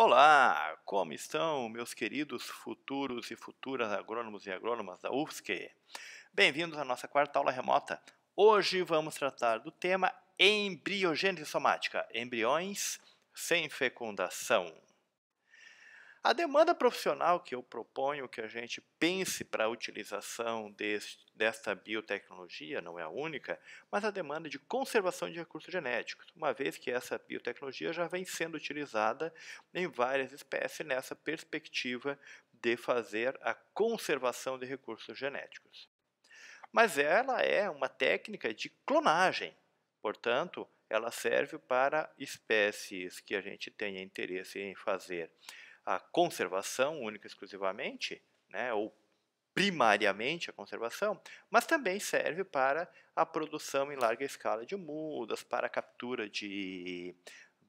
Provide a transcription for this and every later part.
Olá, como estão, meus queridos futuros e futuras agrônomos e agrônomas da UFSC? Bem-vindos à nossa quarta aula remota. Hoje vamos tratar do tema embriogênese somática, embriões sem fecundação. A demanda profissional que eu proponho que a gente pense para a utilização desta biotecnologia não é a única, mas a demanda de conservação de recursos genéticos, uma vez que essa biotecnologia já vem sendo utilizada em várias espécies nessa perspectiva de fazer a conservação de recursos genéticos. Mas ela é uma técnica de clonagem, portanto, ela serve para espécies que a gente tenha interesse em fazer a conservação única e exclusivamente, né, ou primariamente a conservação, mas também serve para a produção em larga escala de mudas, para a captura de,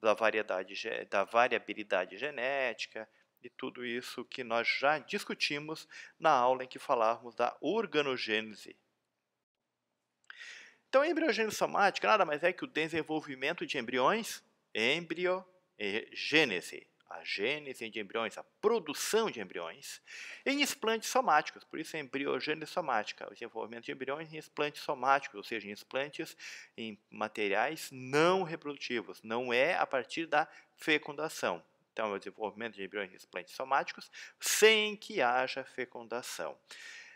da, variedade, da variabilidade genética e tudo isso que nós já discutimos na aula em que falávamos da organogênese. Então, a embriogênese somática nada mais é que o desenvolvimento de embriões, embriogênese, a gênese de embriões, a produção de embriões, em explantes somáticos, por isso é embriogênese somática, o desenvolvimento de embriões em explantes somáticos, ou seja, em explantes em materiais não reprodutivos, não é a partir da fecundação. Então, é o desenvolvimento de embriões em explantes somáticos sem que haja fecundação.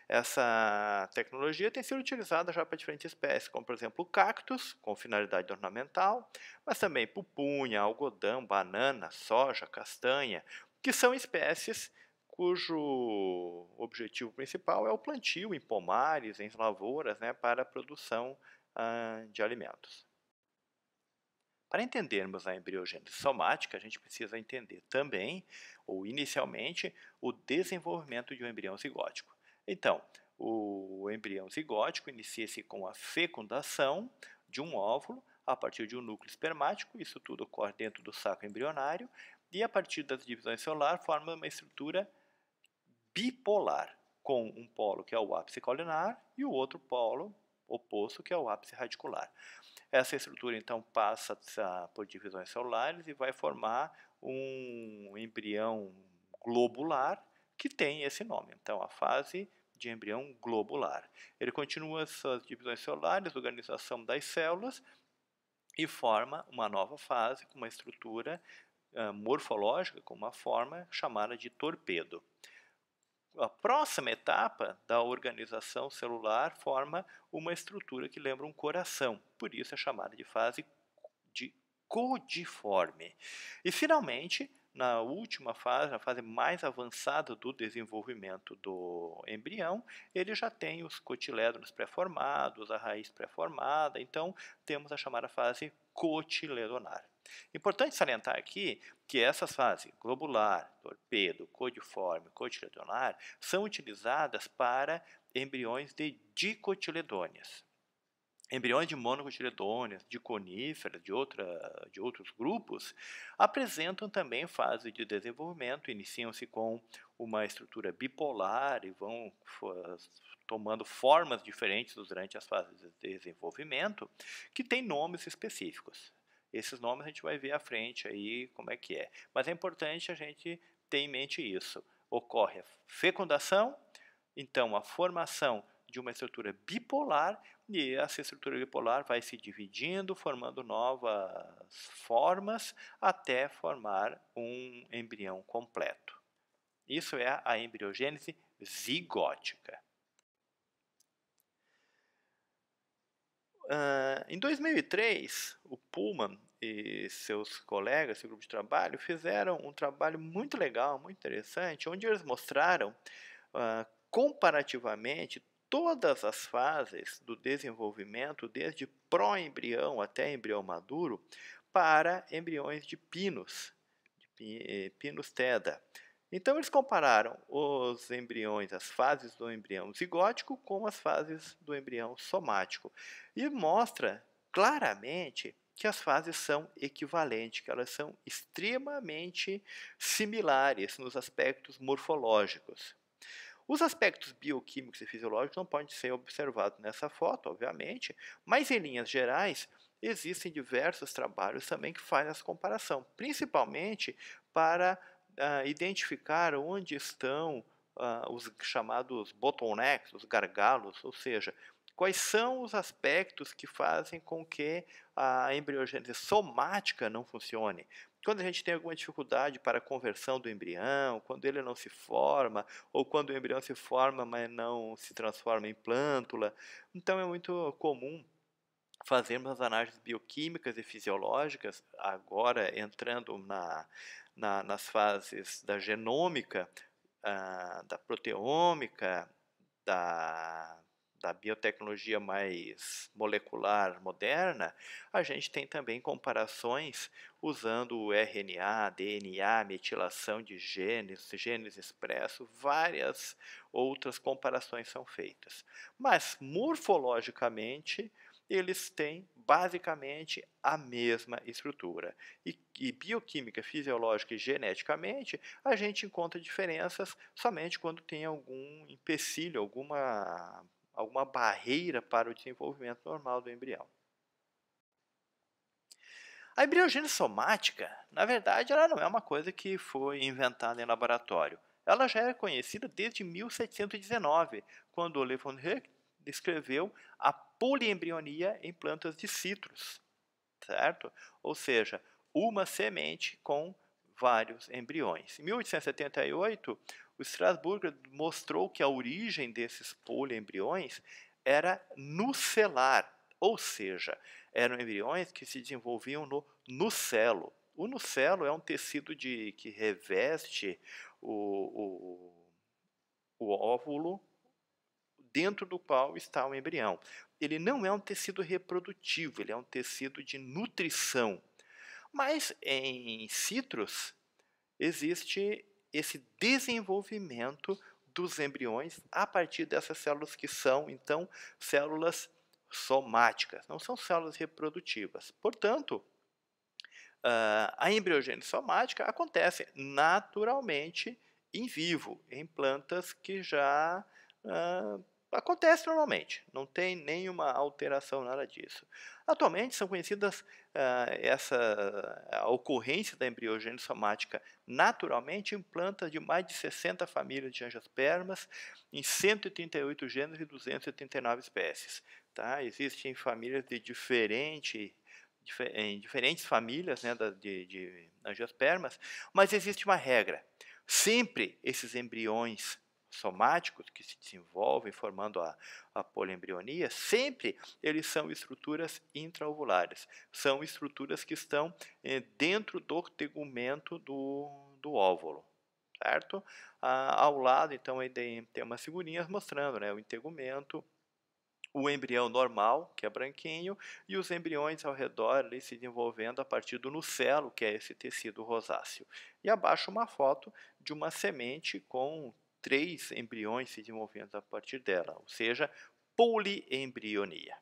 Essa tecnologia tem sido utilizada já para diferentes espécies, como por exemplo o cactus, com finalidade ornamental, mas também pupunha, algodão, banana, soja, castanha, que são espécies cujo objetivo principal é o plantio em pomares, em lavouras, né, para a produção ah, de alimentos. Para entendermos a embriogênese somática, a gente precisa entender também, ou inicialmente, o desenvolvimento de um embrião zigótico. Então, o embrião zigótico inicia-se com a fecundação de um óvulo a partir de um núcleo espermático, isso tudo ocorre dentro do saco embrionário, e a partir das divisões celulares forma uma estrutura bipolar, com um polo que é o ápice colinar e o outro polo oposto que é o ápice radicular. Essa estrutura então passa por divisões celulares e vai formar um embrião globular que tem esse nome. Então, a fase de embrião globular. Ele continua suas divisões celulares, organização das células e forma uma nova fase com uma estrutura uh, morfológica, com uma forma chamada de torpedo. A próxima etapa da organização celular forma uma estrutura que lembra um coração, por isso é chamada de fase de codiforme. E finalmente, na última fase, na fase mais avançada do desenvolvimento do embrião, ele já tem os cotilédonos pré-formados, a raiz pré-formada, então temos a chamada fase cotiledonar. Importante salientar aqui que essas fases globular, torpedo, codiforme, cotiledonar são utilizadas para embriões de dicotiledôneas embriões de monocotiledôneas, de coníferas, de, outra, de outros grupos, apresentam também fase de desenvolvimento, iniciam-se com uma estrutura bipolar e vão tomando formas diferentes durante as fases de desenvolvimento, que têm nomes específicos. Esses nomes a gente vai ver à frente aí como é que é. Mas é importante a gente ter em mente isso. Ocorre a fecundação, então a formação de uma estrutura bipolar, e essa assim estrutura bipolar vai se dividindo, formando novas formas até formar um embrião completo. Isso é a embriogênese zigótica. Uh, em 2003, o Pullman e seus colegas, seu grupo de trabalho, fizeram um trabalho muito legal, muito interessante, onde eles mostraram uh, comparativamente todas as fases do desenvolvimento, desde pró-embrião até embrião maduro, para embriões de pinos, de eh, pinos teda. Então, eles compararam os embriões, as fases do embrião zigótico com as fases do embrião somático. E mostra claramente que as fases são equivalentes, que elas são extremamente similares nos aspectos morfológicos. Os aspectos bioquímicos e fisiológicos não podem ser observados nessa foto, obviamente, mas em linhas gerais, existem diversos trabalhos também que fazem essa comparação, principalmente para uh, identificar onde estão uh, os chamados bottlenecks, os gargalos, ou seja, quais são os aspectos que fazem com que a embriogênese somática não funcione. Quando a gente tem alguma dificuldade para a conversão do embrião, quando ele não se forma, ou quando o embrião se forma, mas não se transforma em plântula. Então é muito comum fazermos as análises bioquímicas e fisiológicas, agora entrando na, na nas fases da genômica, ah, da proteômica, da da biotecnologia mais molecular moderna, a gente tem também comparações usando o RNA, DNA, metilação de genes, genes expressos, várias outras comparações são feitas. Mas morfologicamente, eles têm basicamente a mesma estrutura. E, e, bioquímica, fisiológica e geneticamente, a gente encontra diferenças somente quando tem algum empecilho, alguma alguma barreira para o desenvolvimento normal do embrião. A embriogênese somática, na verdade, ela não é uma coisa que foi inventada em laboratório. Ela já era conhecida desde 1719, quando o Le Von descreveu a poliembrionia em plantas de citros, certo? Ou seja, uma semente com vários embriões. Em 1878, o Strasburger mostrou que a origem desses poliembriões era nucelar, ou seja, eram embriões que se desenvolviam no nucelo. O nucelo é um tecido de, que reveste o, o, o óvulo dentro do qual está o embrião. Ele não é um tecido reprodutivo, ele é um tecido de nutrição. Mas em citros existe esse desenvolvimento dos embriões a partir dessas células que são, então, células somáticas, não são células reprodutivas. Portanto, ah, a embriogênese somática acontece naturalmente em vivo, em plantas que já ah, Acontece normalmente, não tem nenhuma alteração, nada disso. Atualmente são conhecidas uh, essa a ocorrência da embriogênese somática naturalmente em plantas de mais de 60 famílias de angiospermas, em 138 gêneros e 289 espécies. Tá? Existem famílias de diferente em diferentes famílias né, de, de angiospermas, mas existe uma regra. Sempre esses embriões somáticos que se desenvolvem formando a, a poliembrionia, sempre eles são estruturas intraovulares, são estruturas que estão eh, dentro do tegumento do, do óvulo. Certo? Ah, ao lado, então, aí tem, tem umas figurinhas mostrando né, o integumento, o embrião normal, que é branquinho, e os embriões ao redor ali, se desenvolvendo a partir do nucelo, que é esse tecido rosáceo. E abaixo uma foto de uma semente com três embriões se desenvolvendo a partir dela, ou seja, poliembrionia.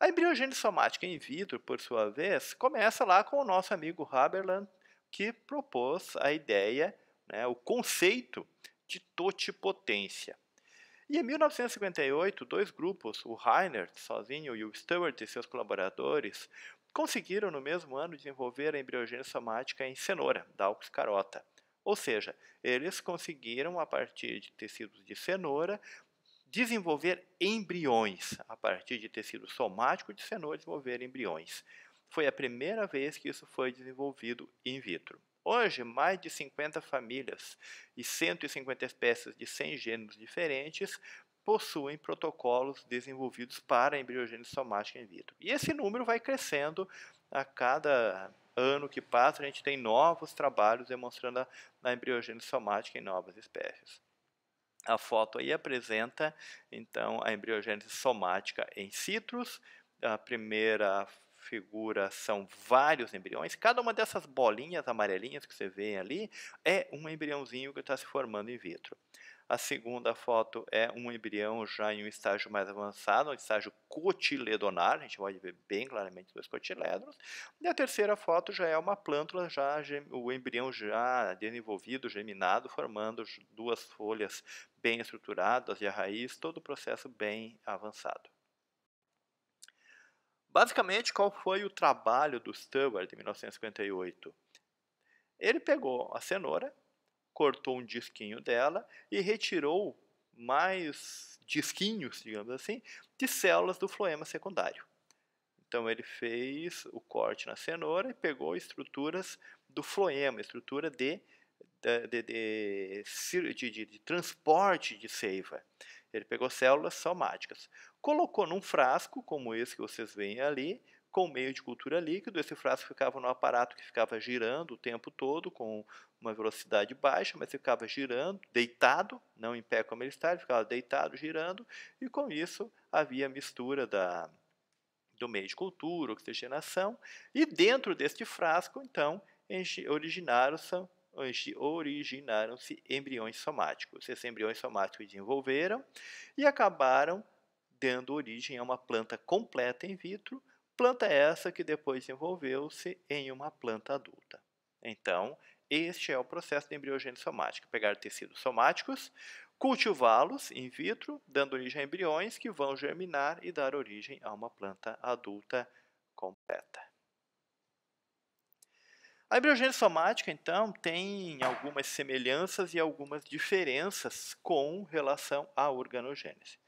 A embriogênese somática in vitro, por sua vez, começa lá com o nosso amigo Haberland, que propôs a ideia, né, o conceito de totipotência. E em 1958, dois grupos, o Reinert sozinho e o Stewart e seus colaboradores, conseguiram no mesmo ano desenvolver a embriogênese somática em cenoura, Daucus carota. Ou seja, eles conseguiram, a partir de tecidos de cenoura, desenvolver embriões. A partir de tecido somático de cenoura, desenvolver embriões. Foi a primeira vez que isso foi desenvolvido in vitro. Hoje, mais de 50 famílias e 150 espécies de 100 gêneros diferentes possuem protocolos desenvolvidos para embriogênese somática in vitro. E esse número vai crescendo a cada ano que passa, a gente tem novos trabalhos demonstrando a, a embriogênese somática em novas espécies. A foto aí apresenta, então, a embriogênese somática em citros. A primeira figura são vários embriões. Cada uma dessas bolinhas amarelinhas que você vê ali é um embriãozinho que está se formando in vitro. A segunda foto é um embrião já em um estágio mais avançado, um estágio cotiledonar, a gente pode ver bem claramente dois cotiledros. E a terceira foto já é uma plântula, já o embrião já desenvolvido, germinado, formando duas folhas bem estruturadas e a raiz, todo o processo bem avançado. Basicamente, qual foi o trabalho do Stewart em 1958? Ele pegou a cenoura, cortou um disquinho dela e retirou mais disquinhos, digamos assim, de células do floema secundário. Então ele fez o corte na cenoura e pegou estruturas do floema, estrutura de, de, de, de transporte de seiva. Ele pegou células somáticas, colocou num frasco, como esse que vocês veem ali, com meio de cultura líquido. Esse frasco ficava no aparato que ficava girando o tempo todo, com uma velocidade baixa, mas ficava girando, deitado, não em pé como ele está, ele ficava deitado, girando, e com isso havia a mistura da, do meio de cultura, oxigenação, e dentro deste frasco, então, originaram-se originaram-se embriões somáticos. Esses embriões somáticos desenvolveram e acabaram dando origem a uma planta completa in vitro, Planta é essa que depois envolveu-se em uma planta adulta. Então, este é o processo de embriogênese somática: pegar tecidos somáticos, cultivá-los in vitro, dando origem a embriões que vão germinar e dar origem a uma planta adulta completa. A embriogênese somática, então, tem algumas semelhanças e algumas diferenças com relação à organogênese.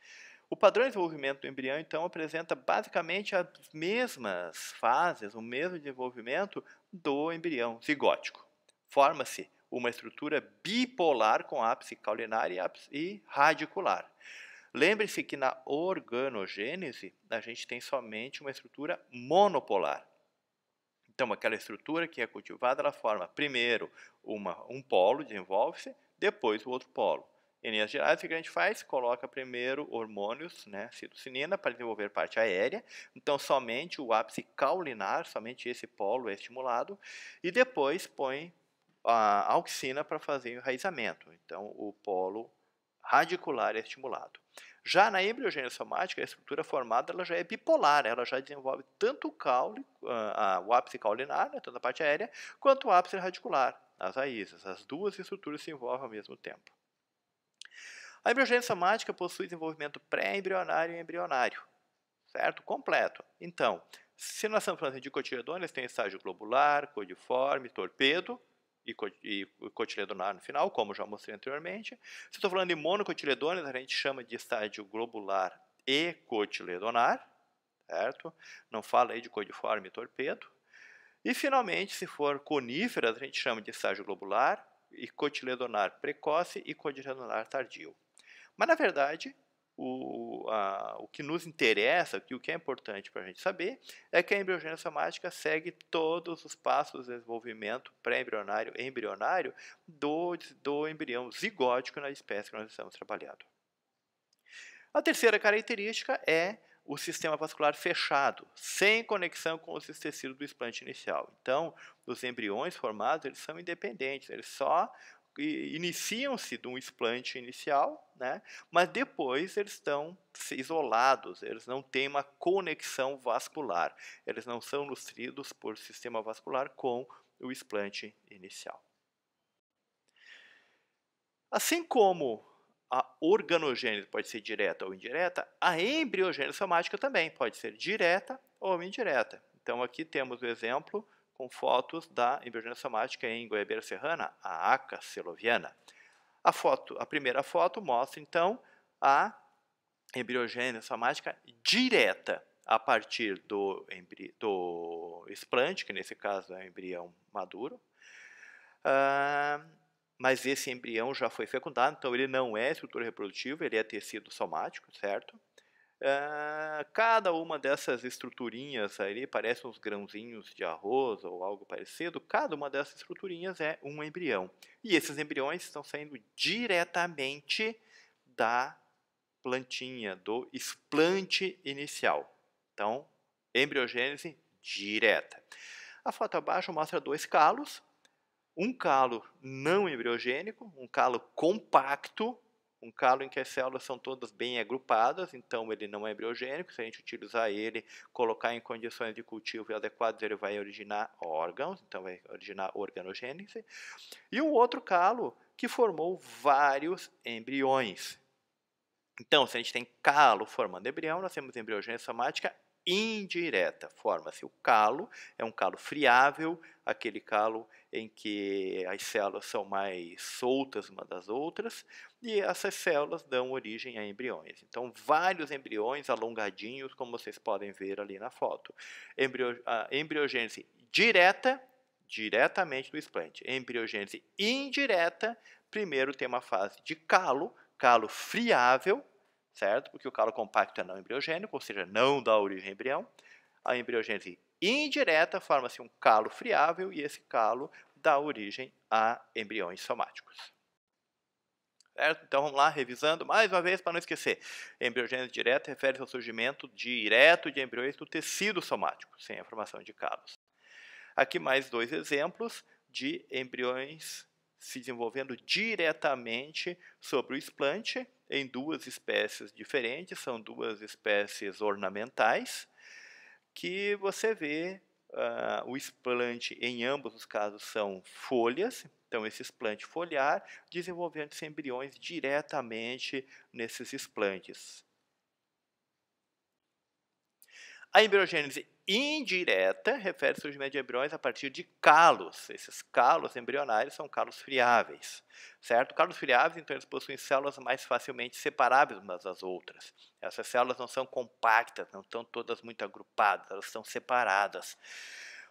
O padrão de desenvolvimento do embrião, então, apresenta basicamente as mesmas fases, o mesmo desenvolvimento do embrião zigótico. Forma-se uma estrutura bipolar com ápice caulinar e, ápice e radicular. Lembre-se que na organogênese a gente tem somente uma estrutura monopolar. Então, aquela estrutura que é cultivada, ela forma primeiro uma, um polo, desenvolve-se, depois o outro polo. Energias gerais o que a gente faz? Coloca primeiro hormônios, né, citocinina, para desenvolver parte aérea. Então, somente o ápice caulinar, somente esse polo é estimulado. E depois põe a auxina para fazer o enraizamento. Então, o polo radicular é estimulado. Já na embriogênese somática, a estrutura formada ela já é bipolar, ela já desenvolve tanto o caule, uh, ah, uh, ah, o ápice caulinar, né, tanto a parte aérea, quanto o ápice radicular, as raízes. As duas estruturas se envolvem ao mesmo tempo. A embriogênese somática possui desenvolvimento pré-embrionário e embrionário, certo? Completo. Então, se nós estamos falando de cotiledonas, tem estágio globular, codiforme, torpedo e, co e cotiledonar no final, como já mostrei anteriormente. Se estou falando de monocotiledonas, a gente chama de estágio globular e cotiledonar, certo? Não fala aí de codiforme e torpedo. E, finalmente, se for coníferas, a gente chama de estágio globular e cotiledonar precoce e cotiledonar tardio. Mas, na verdade, o, a, o que nos interessa, que, o que é importante para a gente saber, é que a embriogênese somática segue todos os passos de desenvolvimento pré-embrionário e embrionário do, do embrião zigótico na espécie que nós estamos trabalhando. A terceira característica é o sistema vascular fechado, sem conexão com os tecidos do explante inicial. Então, os embriões formados eles são independentes, eles só iniciam-se de um explante inicial, né? mas depois eles estão isolados, eles não têm uma conexão vascular, eles não são nutridos por sistema vascular com o explante inicial. Assim como a organogênese pode ser direta ou indireta, a embriogênese somática também pode ser direta ou indireta. Então aqui temos o exemplo com fotos da embriogênese somática em Goiabeira Serrana, a ACA seloviana. A, foto, a primeira foto mostra, então, a embriogênese somática direta a partir do, do explante, que nesse caso é o embrião maduro. Ah, mas esse embrião já foi fecundado, então ele não é estrutura reprodutiva, ele é tecido somático, certo? Ah, cada uma dessas estruturinhas ali parece uns grãozinhos de arroz ou algo parecido. Cada uma dessas estruturinhas é um embrião. E esses embriões estão saindo diretamente da plantinha, do esplante inicial. Então, embriogênese direta. A foto abaixo mostra dois calos. Um calo não embriogênico, um calo compacto, um calo em que as células são todas bem agrupadas, então ele não é embriogênico. Se a gente utilizar ele, colocar em condições de cultivo adequadas, ele vai originar órgãos, então vai originar organogênese. E o outro calo que formou vários embriões. Então, se a gente tem calo formando embrião, nós temos embriogênese somática indireta. Forma-se o calo, é um calo friável, aquele calo em que as células são mais soltas umas das outras, e essas células dão origem a embriões. Então, vários embriões alongadinhos, como vocês podem ver ali na foto. Embrio, a embriogênese direta, diretamente do explante. Embriogênese indireta, primeiro tem uma fase de calo, calo friável, certo? Porque o calo compacto é não embriogênico, ou seja, não dá origem a embrião. A embriogênese indireta forma-se um calo friável e esse calo dá origem a embriões somáticos. Certo? Então vamos lá, revisando mais uma vez para não esquecer. Embriogênese direta refere-se ao surgimento direto de embriões do tecido somático, sem a formação de calos. Aqui mais dois exemplos de embriões se desenvolvendo diretamente sobre o explante, em duas espécies diferentes, são duas espécies ornamentais, que você vê uh, o explante, em ambos os casos, são folhas, então esse explante foliar, desenvolvendo-se embriões diretamente nesses explantes. A embriogênese indireta refere-se aos medembriões a partir de calos. Esses calos embrionários são calos friáveis, certo? Calos friáveis, então, eles possuem células mais facilmente separáveis umas das outras. Essas células não são compactas, não estão todas muito agrupadas, elas são separadas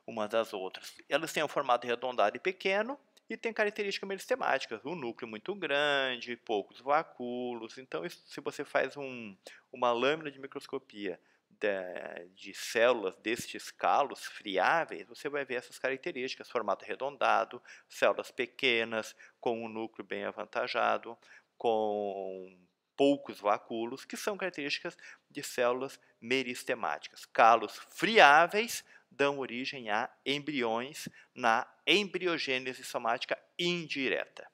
umas das outras. Elas têm um formato arredondado e pequeno, e tem características meristemáticas, um núcleo muito grande, poucos vacúolos. Então, se você faz um, uma lâmina de microscopia da, de células destes calos friáveis, você vai ver essas características: formato arredondado, células pequenas, com um núcleo bem avantajado, com poucos vacúolos, que são características de células meristemáticas. Calos friáveis dão origem a embriões na embriogênese somática indireta.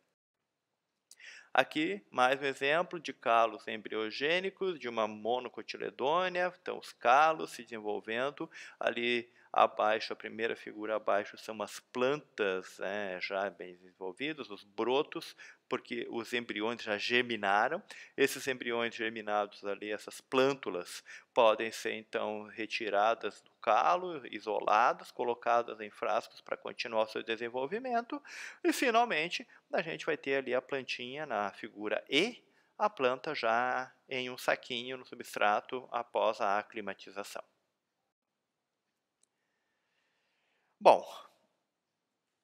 Aqui, mais um exemplo de calos embriogênicos de uma monocotiledônia, então os calos se desenvolvendo ali Abaixo, a primeira figura abaixo, são as plantas né, já bem desenvolvidas, os brotos, porque os embriões já germinaram. Esses embriões germinados ali, essas plântulas, podem ser então retiradas do calo, isoladas, colocadas em frascos para continuar seu desenvolvimento. E finalmente, a gente vai ter ali a plantinha na figura E, a planta já em um saquinho no substrato após a aclimatização. Bom,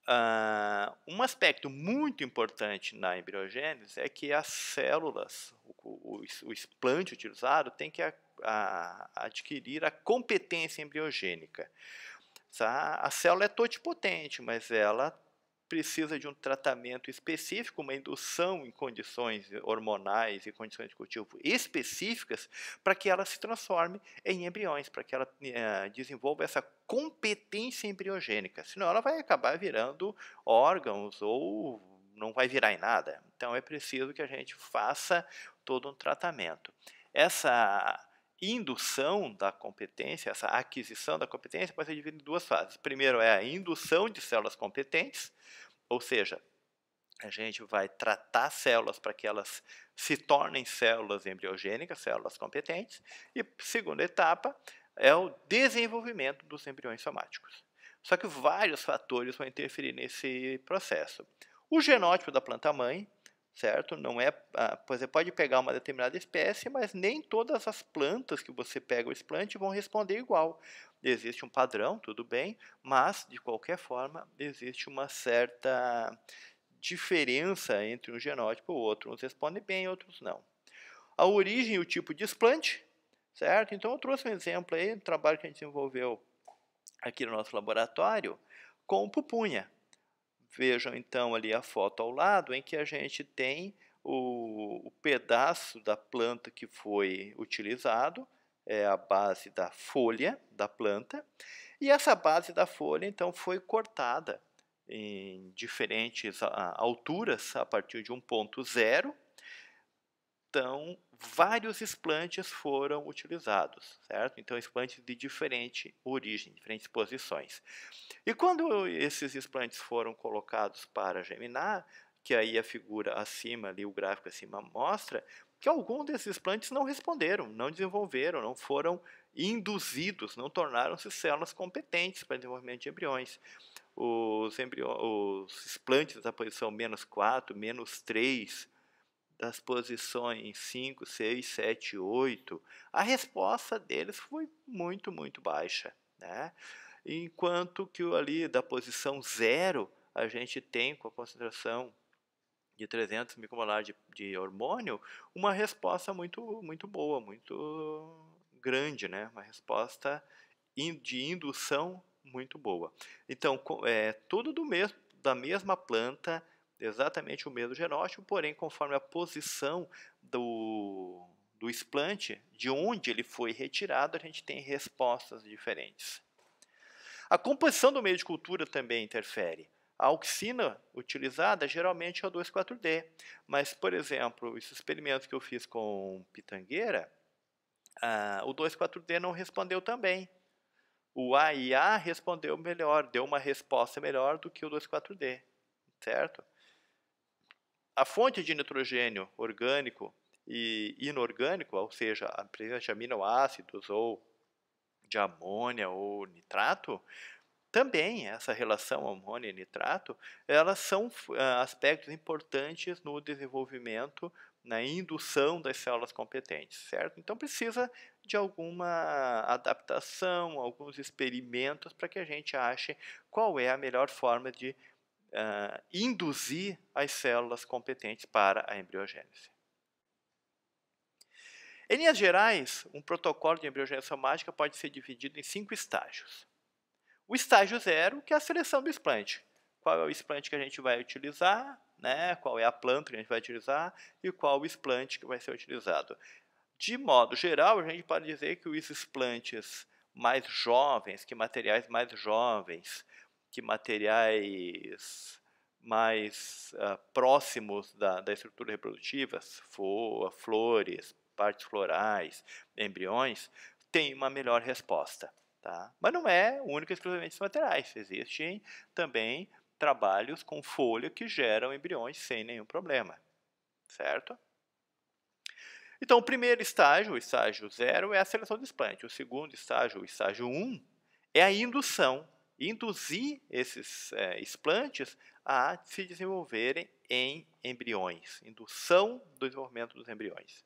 uh, um aspecto muito importante na embriogênese é que as células, o, o, o explante utilizado, tem que a, a, adquirir a competência embriogênica. Tá? A célula é totipotente, mas ela precisa de um tratamento específico, uma indução em condições hormonais e condições de cultivo específicas, para que ela se transforme em embriões, para que ela é, desenvolva essa competência embriogênica. Senão ela vai acabar virando órgãos ou não vai virar em nada. Então é preciso que a gente faça todo um tratamento. Essa indução da competência, essa aquisição da competência, pode ser dividida em duas fases. Primeiro é a indução de células competentes, ou seja, a gente vai tratar células para que elas se tornem células embriogênicas, células competentes. E segunda etapa é o desenvolvimento dos embriões somáticos. Só que vários fatores vão interferir nesse processo. O genótipo da planta-mãe, certo? Não é, você ah, pode pegar uma determinada espécie, mas nem todas as plantas que você pega o explante vão responder igual. Existe um padrão, tudo bem, mas de qualquer forma existe uma certa diferença entre um genótipo e o outro. Uns respondem bem, outros não. A origem e o tipo de explante, certo? Então eu trouxe um exemplo aí, um trabalho que a gente desenvolveu aqui no nosso laboratório com pupunha, Vejam então ali a foto ao lado, em que a gente tem o, o pedaço da planta que foi utilizado, é a base da folha da planta, e essa base da folha então foi cortada em diferentes alturas a partir de um ponto zero. Então, vários explantes foram utilizados, certo? Então, explantes de diferente origem, diferentes posições. E quando esses explantes foram colocados para germinar, que aí a figura acima, ali o gráfico acima mostra, que algum desses explantes não responderam, não desenvolveram, não foram induzidos, não tornaram-se células competentes para desenvolvimento de embriões. Os, embriões, os explantes da posição menos 4, menos 3, das posições 5, 6, 7, 8, a resposta deles foi muito, muito baixa. Né? Enquanto que ali da posição 0, a gente tem com a concentração de 300 micromolar de, de hormônio, uma resposta muito, muito boa, muito grande, né? uma resposta de indução muito boa. Então, é tudo do mesmo, da mesma planta, exatamente o mesmo genótipo, porém, conforme a posição do, do explante, de onde ele foi retirado, a gente tem respostas diferentes. A composição do meio de cultura também interfere. A auxina utilizada geralmente é o 2,4-D, mas, por exemplo, esse experimento que eu fiz com pitangueira, ah, o 2,4-D não respondeu também. O AIA respondeu melhor, deu uma resposta melhor do que o 2,4-D, certo? a fonte de nitrogênio orgânico e inorgânico, ou seja, a presença de aminoácidos ou de amônia ou nitrato, também essa relação amônia e nitrato, elas são ah, aspectos importantes no desenvolvimento, na indução das células competentes, certo? Então precisa de alguma adaptação, alguns experimentos para que a gente ache qual é a melhor forma de uh, induzir as células competentes para a embriogênese. Em linhas gerais, um protocolo de embriogênese somática pode ser dividido em cinco estágios. O estágio zero, que é a seleção do explante. Qual é o explante que a gente vai utilizar, né? qual é a planta que a gente vai utilizar e qual o explante que vai ser utilizado. De modo geral, a gente pode dizer que os explantes mais jovens, que materiais mais jovens, que materiais mais uh, próximos da, da estrutura reprodutiva, flores, partes florais, embriões, tem uma melhor resposta. Tá? Mas não é único e exclusivamente os materiais. Existem também trabalhos com folha que geram embriões sem nenhum problema. Certo? Então, o primeiro estágio, o estágio 0, é a seleção de desplante. O segundo estágio, o estágio 1, um, é a indução induzir esses é, explantes a se desenvolverem em embriões, indução do desenvolvimento dos embriões.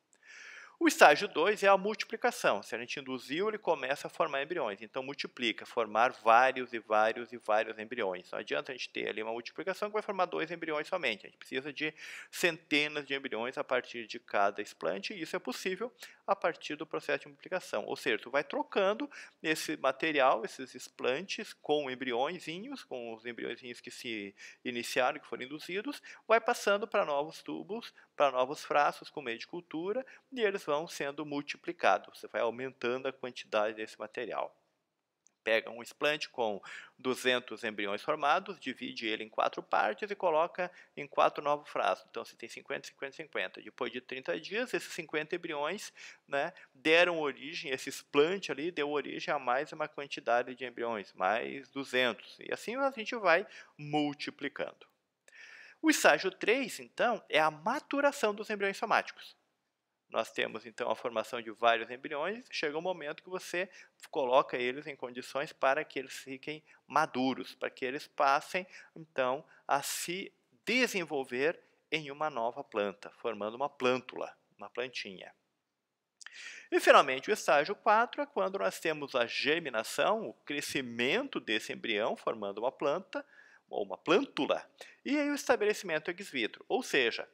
O estágio 2 é a multiplicação. Se a gente induziu, ele começa a formar embriões. Então, multiplica, formar vários e vários e vários embriões. Não adianta a gente ter ali uma multiplicação que vai formar dois embriões somente. A gente precisa de centenas de embriões a partir de cada explante, e isso é possível a partir do processo de multiplicação. Ou seja, tu vai trocando esse material, esses explantes, com embriõezinhos, com os embriõezinhos que se iniciaram, que foram induzidos, vai passando para novos tubos, para novos frascos com meio de cultura e eles vão sendo multiplicados. Você vai aumentando a quantidade desse material. Pega um explante com 200 embriões formados, divide ele em quatro partes e coloca em quatro novos frascos. Então, você tem 50, 50, 50. Depois de 30 dias, esses 50 embriões né, deram origem, esse explante ali deu origem a mais uma quantidade de embriões, mais 200. E assim a gente vai multiplicando. O estágio 3, então, é a maturação dos embriões somáticos. Nós temos, então, a formação de vários embriões, chega um momento que você coloca eles em condições para que eles fiquem maduros, para que eles passem, então, a se desenvolver em uma nova planta, formando uma plântula, uma plantinha. E, finalmente, o estágio 4 é quando nós temos a germinação, o crescimento desse embrião, formando uma planta, ou uma plântula, e aí o estabelecimento ex vitro, ou seja,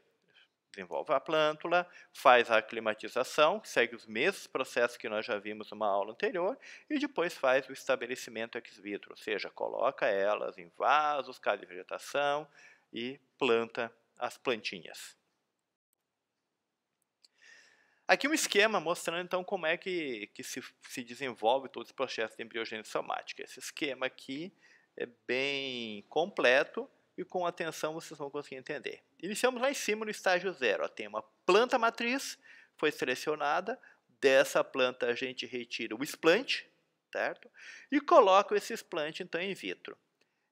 desenvolve a plântula, faz a aclimatização, segue os mesmos processos que nós já vimos numa aula anterior, e depois faz o estabelecimento ex vitro, ou seja, coloca elas em vasos, casa de vegetação e planta as plantinhas. Aqui um esquema mostrando então como é que, que se, se desenvolve todo esse processo de embriogênese somática. Esse esquema aqui é bem completo e com atenção vocês vão conseguir entender. Iniciamos lá em cima no estágio zero. Ó, tem uma planta matriz, foi selecionada, dessa planta a gente retira o explante, certo? E coloca esse explante então in vitro.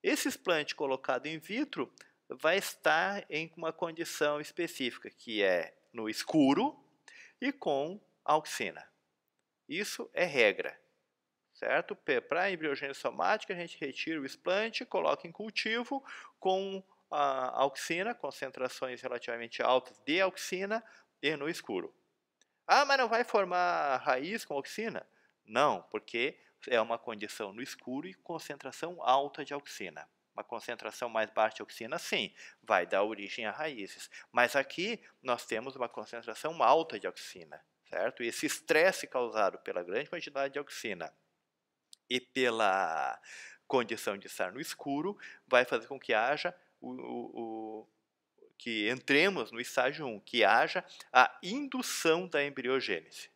Esse explante colocado in vitro vai estar em uma condição específica, que é no escuro e com auxina. Isso é regra certo? Para a embriogênese somática, a gente retira o explante, coloca em cultivo com a auxina, concentrações relativamente altas de auxina e no escuro. Ah, mas não vai formar raiz com auxina? Não, porque é uma condição no escuro e concentração alta de auxina. Uma concentração mais baixa de auxina, sim, vai dar origem a raízes. Mas aqui nós temos uma concentração alta de auxina, certo? E esse estresse causado pela grande quantidade de auxina e pela condição de estar no escuro, vai fazer com que haja o, o, o que entremos no estágio 1, que haja a indução da embriogênese.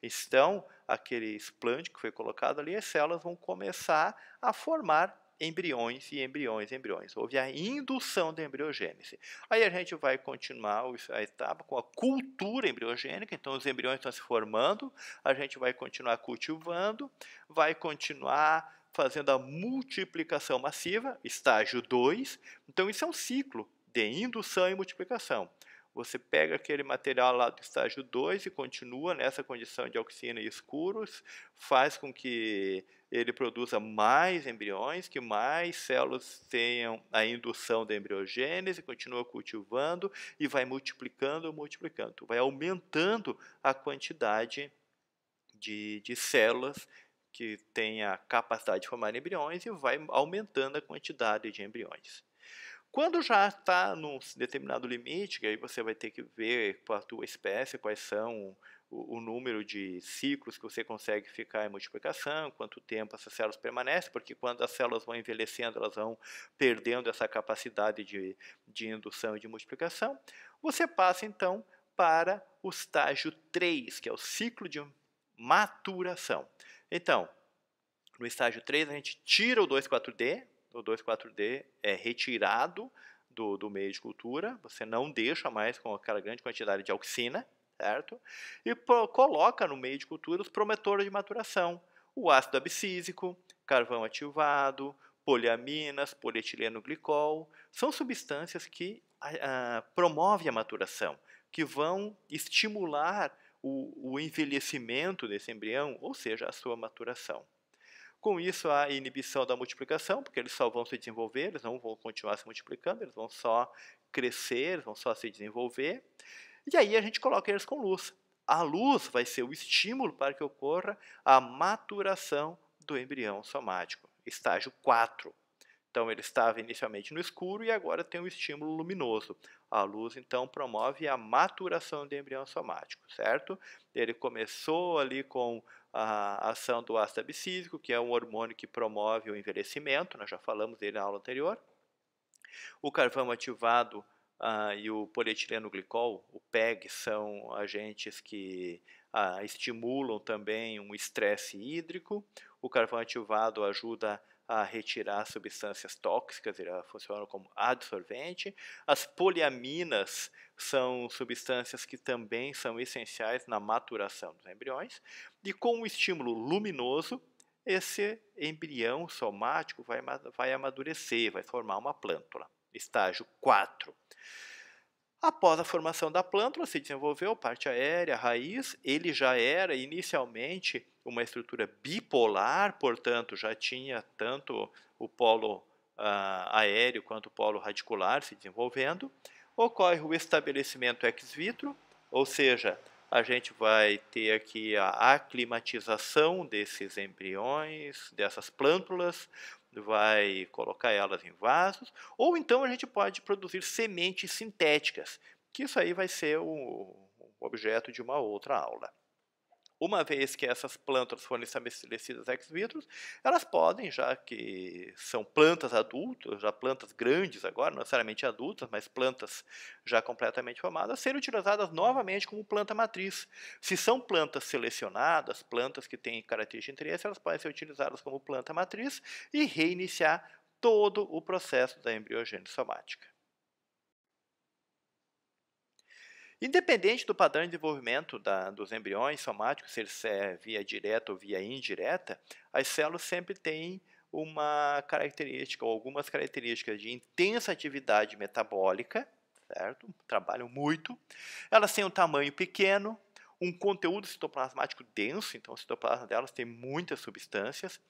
Então, aquele explante que foi colocado ali, as células vão começar a formar embriões e embriões e embriões. Houve a indução da embriogênese. Aí a gente vai continuar a etapa com a cultura embriogênica, então os embriões estão se formando, a gente vai continuar cultivando, vai continuar fazendo a multiplicação massiva, estágio 2. Então isso é um ciclo de indução e multiplicação. Você pega aquele material lá do estágio 2 e continua nessa condição de auxina escuros, faz com que ele produza mais embriões, que mais células tenham a indução da embriogênese, continua cultivando e vai multiplicando, multiplicando. Vai aumentando a quantidade de, de células que tenha a capacidade de formar embriões e vai aumentando a quantidade de embriões. Quando já está num determinado limite, que aí você vai ter que ver com a tua espécie quais são o, o, número de ciclos que você consegue ficar em multiplicação, quanto tempo essas células permanecem, porque quando as células vão envelhecendo, elas vão perdendo essa capacidade de, de indução e de multiplicação. Você passa então para o estágio 3, que é o ciclo de maturação. Então, no estágio 3, a gente tira o 2,4-D, do 2,4-D é retirado do, do meio de cultura, você não deixa mais com aquela grande quantidade de auxina, certo? E pro, coloca no meio de cultura os prometores de maturação, o ácido abscísico, carvão ativado, poliaminas, polietileno glicol, são substâncias que promovem a maturação, que vão estimular o, o envelhecimento desse embrião, ou seja, a sua maturação. Com isso, há inibição da multiplicação, porque eles só vão se desenvolver, eles não vão continuar se multiplicando, eles vão só crescer, eles vão só se desenvolver. E aí a gente coloca eles com luz. A luz vai ser o estímulo para que ocorra a maturação do embrião somático, estágio 4. Então ele estava inicialmente no escuro e agora tem um estímulo luminoso. A luz então promove a maturação do embrião somático, certo? Ele começou ali com a ação do ácido abscísico, que é um hormônio que promove o envelhecimento, nós já falamos dele na aula anterior. O carvão ativado uh, e o polietileno glicol, o PEG, são agentes que uh, estimulam também um estresse hídrico. O carvão ativado ajuda a a retirar substâncias tóxicas, elas ah, funcionam como adsorvente. As poliaminas são substâncias que também são essenciais na maturação dos embriões. E com o estímulo luminoso, esse embrião somático vai, vai amadurecer, vai formar uma plântula. Estágio 4. Após a formação da plântula, se desenvolveu parte aérea, raiz. Ele já era inicialmente uma estrutura bipolar, portanto, já tinha tanto o polo uh, aéreo quanto o polo radicular se desenvolvendo. Ocorre o estabelecimento ex vitro, ou seja, a gente vai ter aqui a aclimatização desses embriões, dessas plântulas, vai colocar elas em vasos, ou então a gente pode produzir sementes sintéticas, que isso aí vai ser o objeto de uma outra aula. Uma vez que essas plantas foram estabelecidas ex vitro, elas podem, já que são plantas adultas, já plantas grandes agora, não necessariamente adultas, mas plantas já completamente formadas, serem utilizadas novamente como planta matriz. Se são plantas selecionadas, plantas que têm características de interesse, elas podem ser utilizadas como planta matriz e reiniciar todo o processo da embriogênese somática. Independente do padrão de desenvolvimento da, dos embriões somáticos, se eles é via direta ou via indireta, as células sempre têm uma característica ou algumas características de intensa atividade metabólica, certo? Trabalham muito. Elas têm um tamanho pequeno, um conteúdo citoplasmático denso, então o citoplasma delas tem muitas substâncias.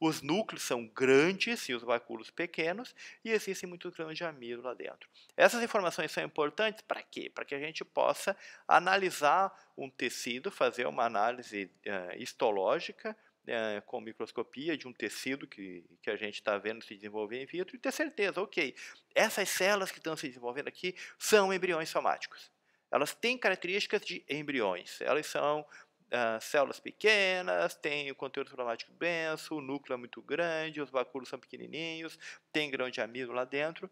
Os núcleos são grandes e os vacúolos pequenos, e existem muitos grãos de amido lá dentro. Essas informações são importantes para quê? Para que a gente possa analisar um tecido, fazer uma análise uh, histológica eh, com microscopia de um tecido que, que a gente está vendo se desenvolver em vitro e ter certeza, ok, essas células que estão se desenvolvendo aqui são embriões somáticos. Elas têm características de embriões. Elas são ah, células pequenas, têm o conteúdo plasmático denso, o núcleo é muito grande, os vacúolos são pequenininhos, tem grão de amido lá dentro.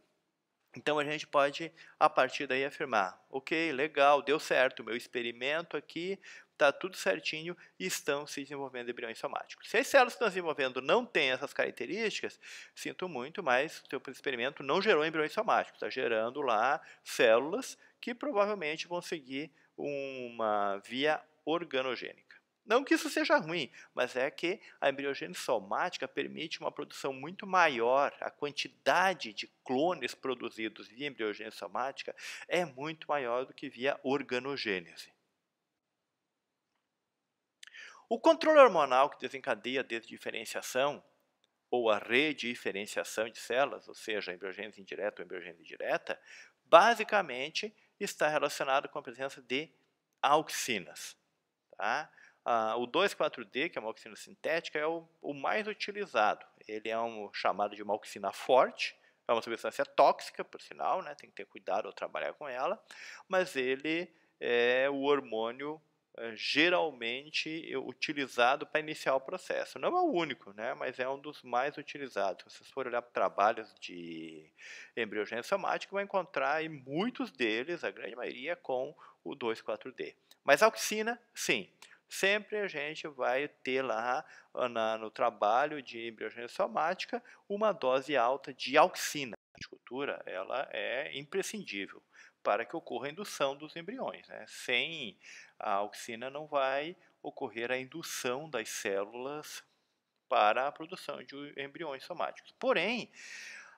Então a gente pode, a partir daí, afirmar: ok, legal, deu certo, meu experimento aqui está tudo certinho e estão se desenvolvendo embriões somáticos. Se as células que estão desenvolvendo não têm essas características, sinto muito, mas o seu experimento não gerou embriões somáticos, está gerando lá células que provavelmente vão seguir uma via organogênica. Não que isso seja ruim, mas é que a embriogênese somática permite uma produção muito maior, a quantidade de clones produzidos via embriogênese somática é muito maior do que via organogênese. O controle hormonal que desencadeia a desdiferenciação, ou a rediferenciação de células, ou seja, a embriogênese indireta ou embriogênese direta, basicamente está relacionado com a presença de auxinas. Tá? Ah, o 2,4-D, que é uma auxina sintética, é o, o, mais utilizado. Ele é um, chamado de uma auxina forte, é uma substância tóxica, por sinal, né? tem que ter cuidado ao trabalhar com ela, mas ele é o hormônio eh, geralmente utilizado para iniciar o processo. Não é o único, né, mas é um dos mais utilizados. Se vocês forem olhar para trabalhos de embriogênese somática, vai encontrar e muitos deles, a grande maioria, com o 2,4-D. Mas auxina, sim. Sempre a gente vai ter lá na, no trabalho de embriogênese somática uma dose alta de auxina. A cultura ela é imprescindível para que ocorra a indução dos embriões. Né? Sem a auxina não vai ocorrer a indução das células para a produção de embriões somáticos. Porém,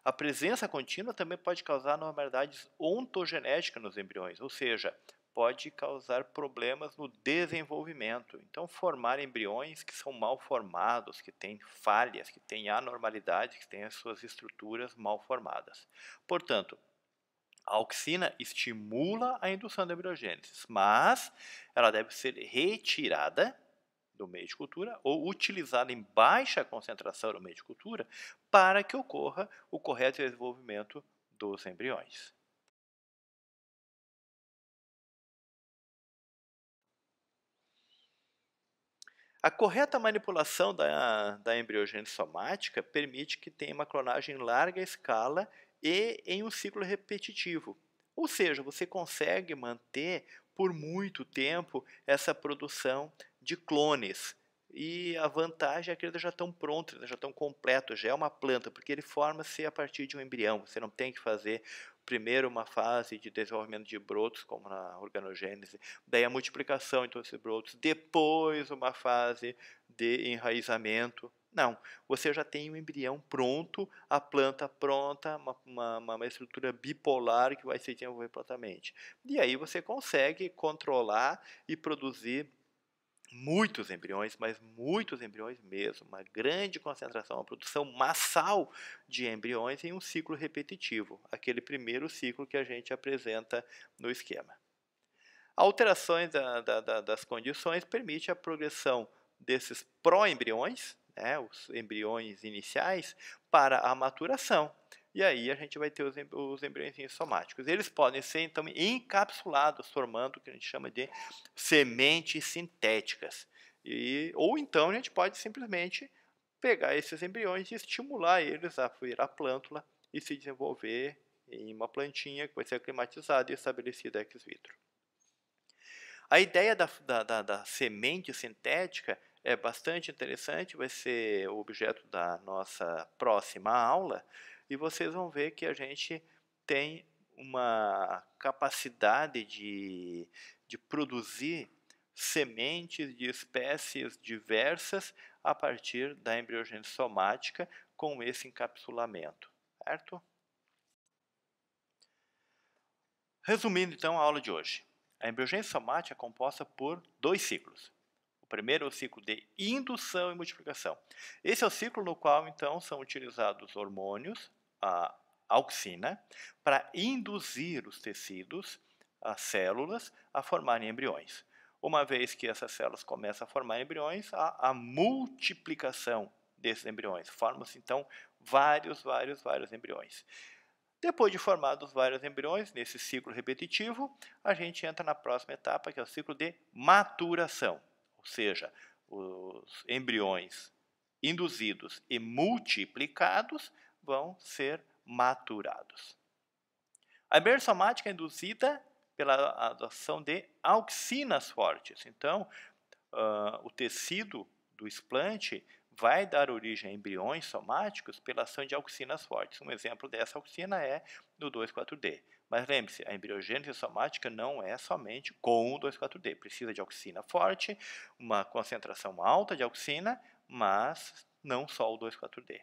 a presença contínua também pode causar normalidades ontogenéticas nos embriões, ou seja, pode causar problemas no desenvolvimento. Então, formar embriões que são mal formados, que têm falhas, que têm anormalidades, que têm as suas estruturas mal formadas. Portanto, a auxina estimula a indução da embriogênese, mas ela deve ser retirada do meio de cultura ou utilizada em baixa concentração no meio de cultura para que ocorra o correto desenvolvimento dos embriões. A correta manipulação da, da embriogênese somática permite que tenha uma clonagem em larga escala e em um ciclo repetitivo. Ou seja, você consegue manter por muito tempo essa produção de clones. E a vantagem é que eles já estão prontos, eles já estão completos, já é uma planta, porque ele forma-se a partir de um embrião. Você não tem que fazer primeiro uma fase de desenvolvimento de brotos, como na organogênese, daí a multiplicação então esses brotos, depois uma fase de enraizamento, não, você já tem um embrião pronto, a planta pronta, uma, uma, uma estrutura bipolar que vai se desenvolver prontamente. E aí você consegue controlar e produzir muitos embriões, mas muitos embriões mesmo, uma grande concentração, uma produção massal de embriões em um ciclo repetitivo, aquele primeiro ciclo que a gente apresenta no esquema. Alterações da, da, da, das condições permite a progressão desses pró-embriões né, os embriões iniciais, para a maturação. E aí a gente vai ter os, os embriões somáticos. Eles podem ser, então, encapsulados, formando o que a gente chama de sementes sintéticas. E, ou então a gente pode simplesmente pegar esses embriões e estimular eles a virar plântula e se desenvolver em uma plantinha que vai ser aclimatizada e estabelecida ex vitro. A ideia da, da, da, da semente sintética é bastante interessante, vai ser o objeto da nossa próxima aula e vocês vão ver que a gente tem uma capacidade de, de produzir sementes de espécies diversas a partir da embriogênese somática com esse encapsulamento, certo? Resumindo então a aula de hoje, a embriogênese somática é composta por dois ciclos, primeiro é o ciclo de indução e multiplicação. Esse é o ciclo no qual, então, são utilizados hormônios, a auxina, para induzir os tecidos, as células, a formarem embriões. Uma vez que essas células começam a formar embriões, há a multiplicação desses embriões. Formam-se, então, vários, vários, vários embriões. Depois de formados vários embriões, nesse ciclo repetitivo, a gente entra na próxima etapa, que é o ciclo de maturação seja, os embriões induzidos e multiplicados vão ser maturados. A hibersomática é induzida pela adoção de auxinas fortes. Então, uh, o tecido do explante vai dar origem a embriões somáticos pela ação de auxinas fortes. Um exemplo dessa auxina é do 2,4-D. Mas lembre-se, a embriogênese somática não é somente com o 2,4-D. Precisa de auxina forte, uma concentração alta de auxina, mas não só o 2,4-D.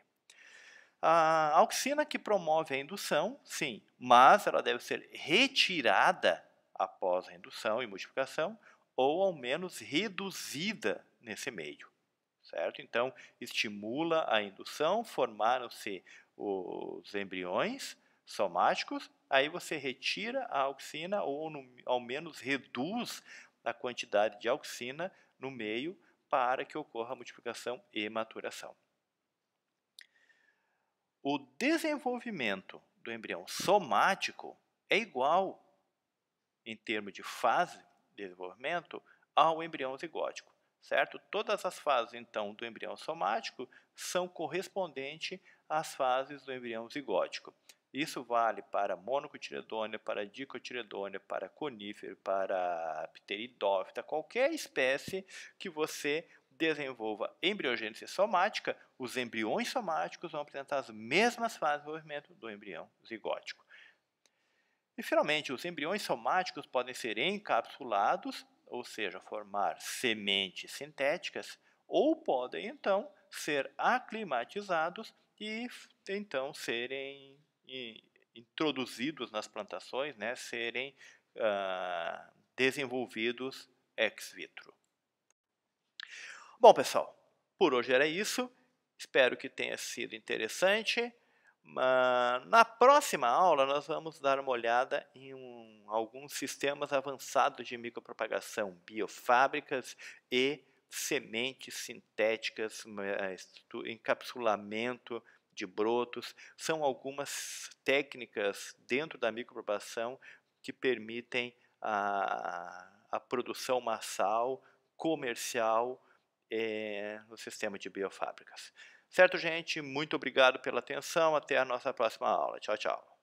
A auxina que promove a indução, sim, mas ela deve ser retirada após a indução e multiplicação, ou ao menos reduzida nesse meio certo? Então, estimula a indução, formaram-se os embriões somáticos, aí você retira a auxina ou no, ao menos reduz a quantidade de auxina no meio para que ocorra a multiplicação e maturação. O desenvolvimento do embrião somático é igual, em termos de fase de desenvolvimento, ao embrião zigótico certo? Todas as fases, então, do embrião somático são correspondentes às fases do embrião zigótico. Isso vale para monocotiledônia, para dicotiledônia, para conífero, para pteridófita, qualquer espécie que você desenvolva embriogênese somática, os embriões somáticos vão apresentar as mesmas fases de desenvolvimento do embrião zigótico. E finalmente, os embriões somáticos podem ser encapsulados ou seja, formar sementes sintéticas, ou podem então ser aclimatizados e então serem introduzidos nas plantações, né, serem ah, desenvolvidos ex vitro. Bom, pessoal, por hoje era isso. Espero que tenha sido interessante. Ah, na próxima aula, nós vamos dar uma olhada em um, alguns sistemas avançados de micropropagação, biofábricas e sementes sintéticas, eh, encapsulamento de brotos. São algumas técnicas dentro da micropropagação que permitem a, a produção massal, comercial é, no sistema de biofábricas. Certo, gente? Muito obrigado pela atenção. Até a nossa próxima aula. Tchau, tchau.